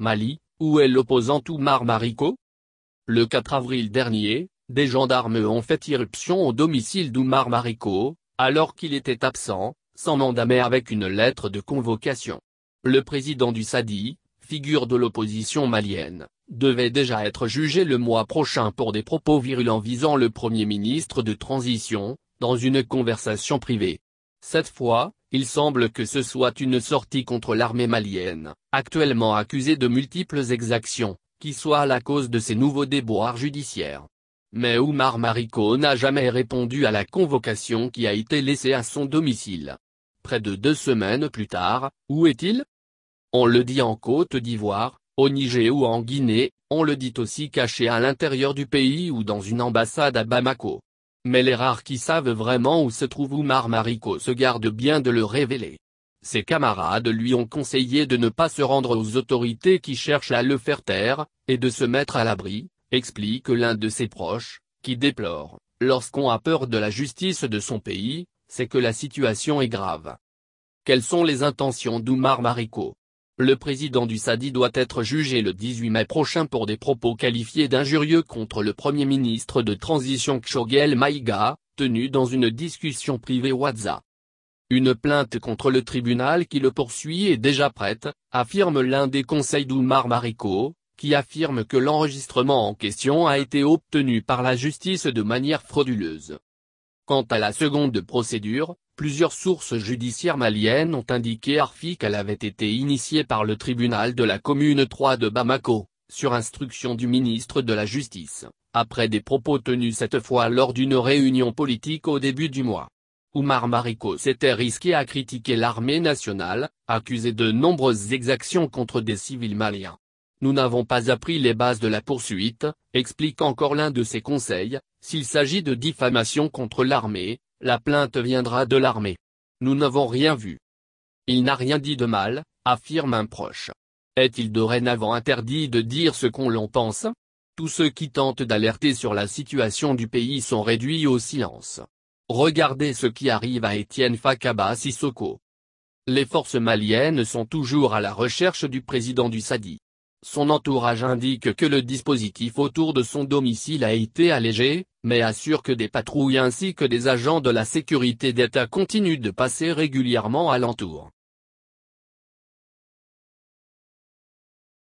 Mali, où est l'opposant Oumar Mariko Le 4 avril dernier, des gendarmes ont fait irruption au domicile d'Oumar Mariko, alors qu'il était absent, sans mandat mais avec une lettre de convocation. Le président du Sadi, figure de l'opposition malienne, devait déjà être jugé le mois prochain pour des propos virulents visant le premier ministre de transition, dans une conversation privée. Cette fois, il semble que ce soit une sortie contre l'armée malienne, actuellement accusée de multiples exactions, qui soit la cause de ces nouveaux déboires judiciaires. Mais Oumar Mariko n'a jamais répondu à la convocation qui a été laissée à son domicile. Près de deux semaines plus tard, où est-il On le dit en Côte d'Ivoire, au Niger ou en Guinée, on le dit aussi caché à l'intérieur du pays ou dans une ambassade à Bamako. Mais les rares qui savent vraiment où se trouve Oumar Mariko se gardent bien de le révéler. Ses camarades lui ont conseillé de ne pas se rendre aux autorités qui cherchent à le faire taire, et de se mettre à l'abri, explique l'un de ses proches, qui déplore, lorsqu'on a peur de la justice de son pays, c'est que la situation est grave. Quelles sont les intentions d'Oumar Mariko le président du Sadi doit être jugé le 18 mai prochain pour des propos qualifiés d'injurieux contre le premier ministre de transition Kshogel Maïga, tenu dans une discussion privée WhatsApp. Une plainte contre le tribunal qui le poursuit est déjà prête, affirme l'un des conseils d'Oumar Mariko, qui affirme que l'enregistrement en question a été obtenu par la justice de manière frauduleuse. Quant à la seconde procédure, Plusieurs sources judiciaires maliennes ont indiqué Arfi qu'elle avait été initiée par le tribunal de la commune 3 de Bamako, sur instruction du ministre de la Justice, après des propos tenus cette fois lors d'une réunion politique au début du mois. Oumar Mariko s'était risqué à critiquer l'armée nationale, accusée de nombreuses exactions contre des civils maliens. Nous n'avons pas appris les bases de la poursuite, explique encore l'un de ses conseils, s'il s'agit de diffamation contre l'armée, la plainte viendra de l'armée. Nous n'avons rien vu. Il n'a rien dit de mal, affirme un proche. Est-il dorénavant interdit de dire ce qu'on l'on pense Tous ceux qui tentent d'alerter sur la situation du pays sont réduits au silence. Regardez ce qui arrive à Étienne Fakaba Sissoko. Les forces maliennes sont toujours à la recherche du président du Sadi. Son entourage indique que le dispositif autour de son domicile a été allégé, mais assure que des patrouilles ainsi que des agents de la sécurité d'État continuent de passer régulièrement alentour.